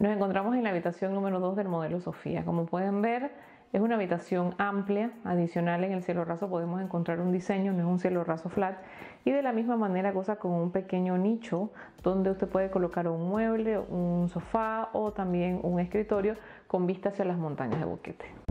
Nos encontramos en la habitación número 2 del modelo Sofía. Como pueden ver, es una habitación amplia, adicional en el cielo raso podemos encontrar un diseño, no es un cielo raso flat, y de la misma manera goza con un pequeño nicho donde usted puede colocar un mueble, un sofá o también un escritorio con vista hacia las montañas de Boquete.